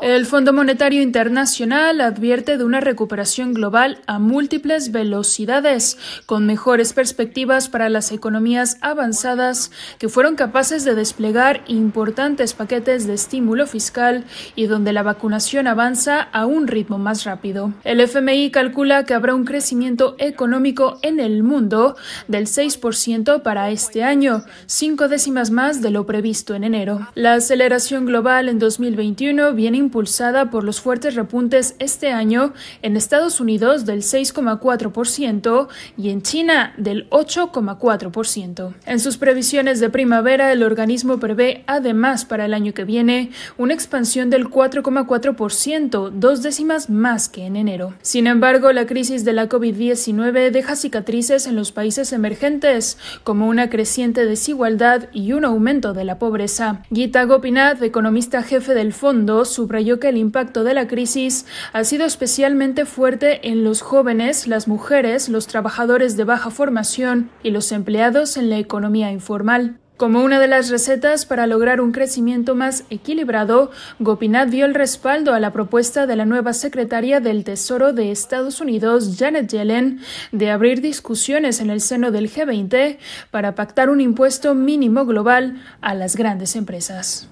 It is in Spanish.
El Fondo Monetario Internacional advierte de una recuperación global a múltiples velocidades, con mejores perspectivas para las economías avanzadas que fueron capaces de desplegar importantes paquetes de estímulo fiscal y donde la vacunación avanza a un ritmo más rápido. El FMI calcula que habrá un crecimiento económico en el mundo del 6% para este año, cinco décimas más de lo previsto en enero. La aceleración global en 2021 viene impulsada por los fuertes repuntes este año en Estados Unidos del 6,4% y en China del 8,4%. En sus previsiones de primavera, el organismo prevé además para el año que viene una expansión del 4,4%, dos décimas más que en enero. Sin embargo, la crisis de la COVID-19 deja cicatrices en los países emergentes, como una creciente desigualdad y un aumento de la pobreza. Gita Gopinath, economista jefe del fondo, subrayó que el impacto de la crisis ha sido especialmente fuerte en los jóvenes, las mujeres, los trabajadores de baja formación y los empleados en la economía informal. Como una de las recetas para lograr un crecimiento más equilibrado, Gopinath dio el respaldo a la propuesta de la nueva secretaria del Tesoro de Estados Unidos, Janet Yellen, de abrir discusiones en el seno del G20 para pactar un impuesto mínimo global a las grandes empresas.